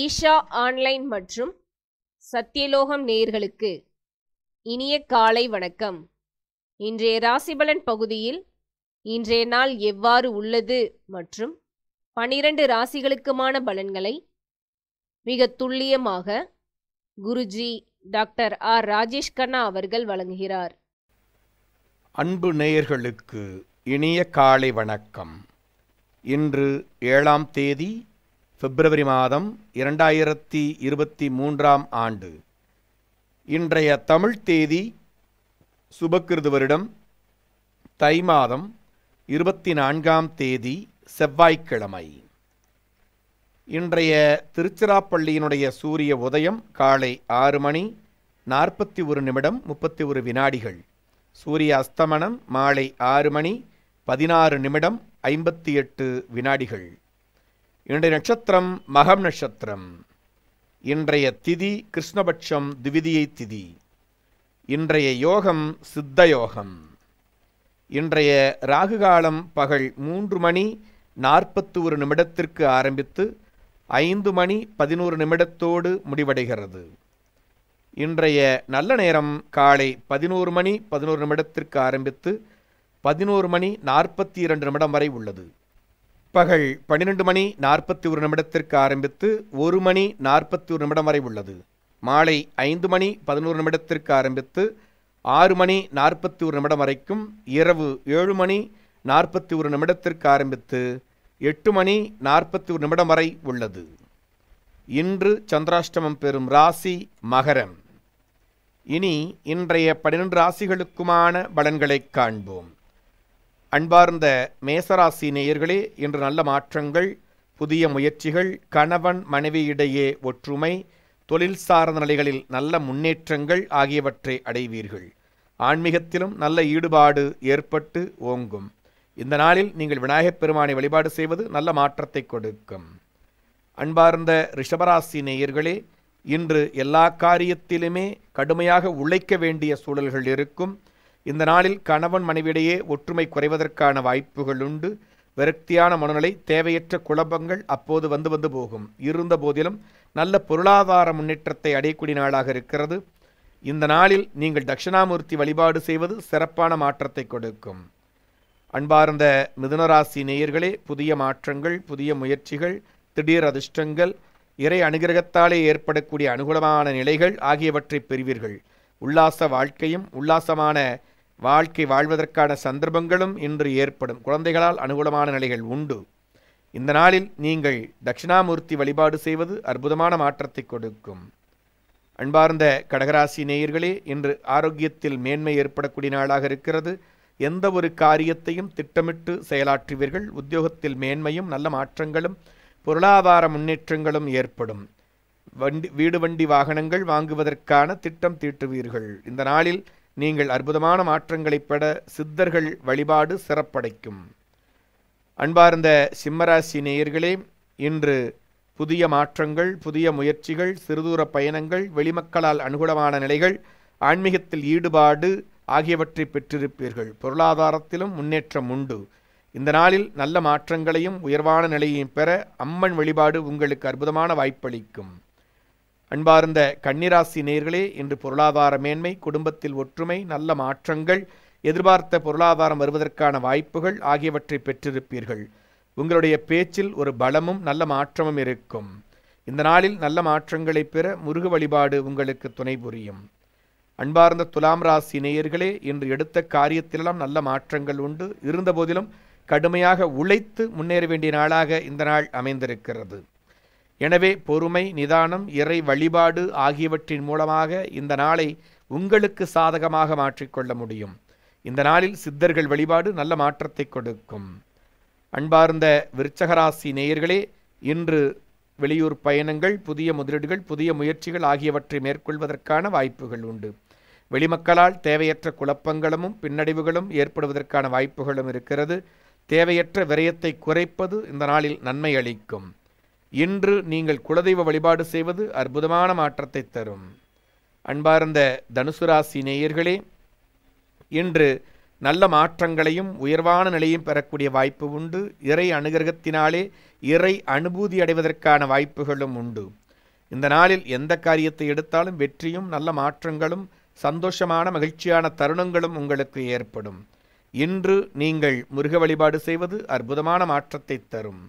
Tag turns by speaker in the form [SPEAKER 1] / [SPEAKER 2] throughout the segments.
[SPEAKER 1] Isha online மற்றும் சத்தியலோகம் நேர்களுக்கு இனிய காலை வணக்கம் இன்றைய ராசிபலன் பகுதியில் இன்றைய நாள் எவ்வாறு உள்ளது மற்றும் பனிரெண்டு ராசிகளுக்குமான பலன்களை மிக துல்லியமாக குருஜி டாக்டர் ஆர் ராஜேஷ் கண்ணா அவர்கள் வழங்குகிறார் அன்பு நேயர்களுக்கு இனிய காலை வணக்கம் இன்று ஏழாம் தேதி பிப்ரவரி மாதம் இரண்டாயிரத்தி இருபத்தி மூன்றாம் ஆண்டு இன்றைய தமிழ் தேதி சுபக்கிருது வருடம் தை மாதம் இருபத்தி நான்காம் தேதி செவ்வாய்க்கிழமை இன்றைய திருச்சிராப்பள்ளியினுடைய சூரிய உதயம் காலை ஆறு மணி நாற்பத்தி ஒரு நிமிடம் முப்பத்தி ஒரு வினாடிகள் சூரிய அஸ்தமனம் மாலை ஆறு மணி பதினாறு நிமிடம் ஐம்பத்தி எட்டு வினாடிகள் இன்றைய நட்சத்திரம் மகம் நட்சத்திரம் இன்றைய திதி கிருஷ்ணபட்சம் திவிதியை திதி இன்றைய யோகம் சித்த யோகம் இன்றைய ராகுகாலம் பகல் மூன்று மணி நாற்பத்தி ஒரு நிமிடத்திற்கு ஆரம்பித்து ஐந்து மணி பதினோரு நிமிடத்தோடு முடிவடைகிறது இன்றைய நல்ல நேரம் காலை பதினோரு மணி பதினோரு நிமிடத்திற்கு ஆரம்பித்து பதினோரு மணி நாற்பத்தி இரண்டு நிமிடம் வரை உள்ளது பகல் பன்னிரண்டு மணி நாற்பத்தி ஒரு நிமிடத்திற்கு ஆரம்பித்து ஒரு மணி நாற்பத்தி ஒரு நிமிடம் வரை உள்ளது மாலை ஐந்து மணி பதினோரு நிமிடத்திற்கு ஆரம்பித்து ஆறு மணி நாற்பத்தி ஒரு நிமிடம் வரைக்கும் இரவு ஏழு மணி நாற்பத்தி ஒரு நிமிடத்திற்கு ஆரம்பித்து எட்டு மணி நாற்பத்தி ஒரு நிமிடம் வரை உள்ளது இன்று சந்திராஷ்டமம் பெறும் ராசி மகரம் இனி இன்றைய பனிரெண்டு ராசிகளுக்குமான பலன்களை காண்போம் அன்பார்ந்த மேசராசி நேயர்களே இன்று நல்ல மாற்றங்கள் புதிய முயற்சிகள் கணவன் மனைவியிடையே ஒற்றுமை தொழில் சார்ந்த நிலைகளில் நல்ல முன்னேற்றங்கள் ஆகியவற்றை அடைவீர்கள் ஆன்மீகத்திலும் நல்ல ஈடுபாடு ஏற்பட்டு ஓங்கும் இந்த நாளில் நீங்கள் விநாயகப் பெருமானை வழிபாடு செய்வது நல்ல மாற்றத்தை கொடுக்கும் அன்பார்ந்த ரிஷபராசி நேயர்களே இன்று எல்லா காரியத்திலுமே கடுமையாக உழைக்க வேண்டிய சூழல்கள் இருக்கும் இந்த நாளில் கணவன் மனைவியிடையே ஒற்றுமை குறைவதற்கான வாய்ப்புகள் உண்டு விரக்தியான மனநிலை தேவையற்ற குழப்பங்கள் அப்போது வந்து வந்து போகும் இருந்த போதிலும் நல்ல பொருளாதார முன்னேற்றத்தை அடையக்கூடிய நாளாக இருக்கிறது இந்த நாளில் நீங்கள் தட்சிணாமூர்த்தி வழிபாடு செய்வது சிறப்பான மாற்றத்தை கொடுக்கும் அன்பார்ந்த மிதுனராசி நேயர்களே புதிய மாற்றங்கள் புதிய முயற்சிகள் திடீர் அதிர்ஷ்டங்கள் இறை அனுகிரகத்தாலே ஏற்படக்கூடிய அனுகூலமான நிலைகள் ஆகியவற்றை பெறுவீர்கள் உல்லாச வாழ்க்கையும் உல்லாசமான வாழ்க்கை வாழ்வதற்கான சந்தர்ப்பங்களும் இன்று ஏற்படும் குழந்தைகளால் அனுகூலமான நிலைகள் உண்டு இந்த நாளில் நீங்கள் தட்சிணாமூர்த்தி வழிபாடு செய்வது அற்புதமான மாற்றத்தை கொடுக்கும் அன்பார்ந்த கடகராசி நேயர்களே இன்று ஆரோக்கியத்தில் மேன்மை ஏற்படக்கூடிய நாளாக இருக்கிறது எந்த ஒரு காரியத்தையும் திட்டமிட்டு செயலாற்றுவீர்கள் உத்தியோகத்தில் மேன்மையும் நல்ல மாற்றங்களும் பொருளாதார முன்னேற்றங்களும் ஏற்படும் வண்டி வீடு வண்டி வாகனங்கள் வாங்குவதற்கான திட்டம் தீட்டுவீர்கள் இந்த நாளில் நீங்கள் அற்புதமான மாற்றங்களை பெற சித்தர்கள் வழிபாடு சிறப்படைக்கும் அன்பார்ந்த சிம்மராசி நேயர்களே இன்று புதிய மாற்றங்கள் புதிய முயற்சிகள் சிறுதூர பயணங்கள் வெளிமக்களால் அனுகூலமான நிலைகள் ஆன்மீகத்தில் ஈடுபாடு ஆகியவற்றை பெற்றிருப்பீர்கள் பொருளாதாரத்திலும் முன்னேற்றம் உண்டு இந்த நாளில் நல்ல மாற்றங்களையும் உயர்வான நிலையையும் பெற அம்மன் வழிபாடு உங்களுக்கு அற்புதமான வாய்ப்பளிக்கும் அன்பார்ந்த கன்னிராசி நேர்களே இன்று பொருளாதார மேன்மை குடும்பத்தில் ஒற்றுமை நல்ல மாற்றங்கள் எதிர்பார்த்த பொருளாதாரம் வருவதற்கான வாய்ப்புகள் ஆகியவற்றை பெற்றிருப்பீர்கள் உங்களுடைய பேச்சில் ஒரு பலமும் நல்ல மாற்றமும் இருக்கும் இந்த நாளில் நல்ல மாற்றங்களை பெற முருக வழிபாடு உங்களுக்கு துணை புரியும் அன்பார்ந்த துலாம் ராசி நேயர்களே இன்று எடுத்த காரியத்திலெல்லாம் நல்ல மாற்றங்கள் உண்டு இருந்தபோதிலும் கடுமையாக உழைத்து முன்னேற வேண்டிய நாளாக இந்த நாள் அமைந்திருக்கிறது எனவே பொறுமை நிதானம் இறை வழிபாடு ஆகியவற்றின் மூலமாக இந்த நாளை உங்களுக்கு சாதகமாக மாற்றிக்கொள்ள முடியும் இந்த நாளில் சித்தர்கள் வழிபாடு நல்ல மாற்றத்தை கொடுக்கும் அன்பார்ந்த விருச்சகராசி நேயர்களே இன்று வெளியூர் பயணங்கள் புதிய முதலீடுகள் புதிய முயற்சிகள் ஆகியவற்றை மேற்கொள்வதற்கான வாய்ப்புகள் உண்டு வெளிமக்களால் தேவையற்ற குழப்பங்களும் பின்னடைவுகளும் ஏற்படுவதற்கான வாய்ப்புகளும் இருக்கிறது தேவையற்ற விரயத்தை குறைப்பது இந்த நாளில் நன்மை அளிக்கும் இன்று நீங்கள் குலதெய்வ வழிபாடு செய்வது அற்புதமான மாற்றத்தை தரும் அன்பார்ந்த தனுசு ராசி நேயர்களே இன்று நல்ல மாற்றங்களையும் உயர்வான நிலையும் பெறக்கூடிய வாய்ப்பு உண்டு இறை அனுகிரகத்தினாலே இறை அனுபூதி அடைவதற்கான வாய்ப்புகளும் உண்டு இந்த நாளில் எந்த காரியத்தை எடுத்தாலும் வெற்றியும் நல்ல மாற்றங்களும் சந்தோஷமான மகிழ்ச்சியான தருணங்களும் உங்களுக்கு ஏற்படும் இன்று நீங்கள் முருக வழிபாடு செய்வது அற்புதமான மாற்றத்தை தரும்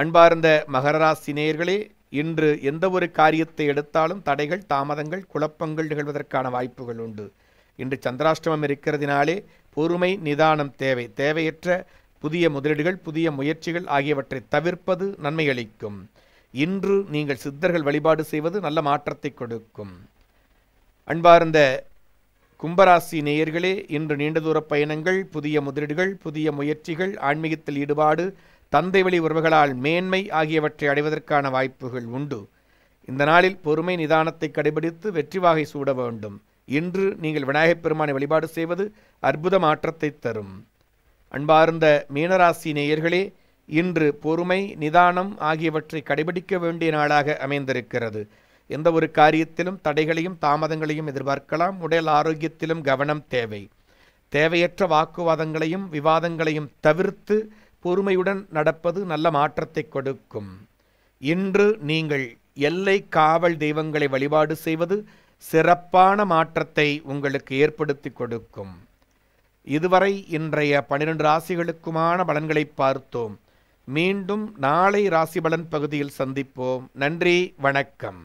[SPEAKER 1] அன்பார்ந்த மகரராசி நேயர்களே இன்று எந்த ஒரு காரியத்தை எடுத்தாலும் தடைகள் தாமதங்கள் குழப்பங்கள் நிகழ்வதற்கான வாய்ப்புகள் உண்டு இன்று சந்திராஷ்டமம் இருக்கிறதினாலே பொறுமை நிதானம் தேவை தேவையற்ற புதிய முதலீடுகள் புதிய முயற்சிகள் ஆகியவற்றை தவிர்ப்பது நன்மை அளிக்கும் இன்று நீங்கள் சித்தர்கள் வழிபாடு செய்வது நல்ல மாற்றத்தை கொடுக்கும் அன்பார்ந்த கும்பராசி நேயர்களே இன்று நீண்ட தூர பயணங்கள் புதிய முதலீடுகள் புதிய முயற்சிகள் ஆன்மீகத்தில் ஈடுபாடு தந்தை வழி உறவுகளால் மேன்மை ஆகியவற்றை அடைவதற்கான வாய்ப்புகள் உண்டு இந்த நாளில் பொறுமை நிதானத்தை கடைபிடித்து வெற்றி வாகை சூட வேண்டும் இன்று நீங்கள் விநாயகப் பெருமானை வழிபாடு செய்வது அற்புத மாற்றத்தை தரும் அன்பார்ந்த மீனராசி நேயர்களே இன்று பொறுமை நிதானம் ஆகியவற்றை கடைபிடிக்க வேண்டிய நாளாக அமைந்திருக்கிறது எந்த ஒரு காரியத்திலும் தடைகளையும் தாமதங்களையும் எதிர்பார்க்கலாம் உடல் ஆரோக்கியத்திலும் கவனம் தேவை தேவையற்ற வாக்குவாதங்களையும் விவாதங்களையும் தவிர்த்து பொறுமையுடன் நடப்பது நல்ல மாற்றத்தை கொடுக்கும் இன்று நீங்கள் எல்லை காவல் தெய்வங்களை வழிபாடு செய்வது சிறப்பான மாற்றத்தை உங்களுக்கு ஏற்படுத்தி கொடுக்கும் இதுவரை இன்றைய பனிரெண்டு ராசிகளுக்குமான பலன்களை பார்த்தோம் மீண்டும் நாளை ராசி பலன் பகுதியில் சந்திப்போம் நன்றி வணக்கம்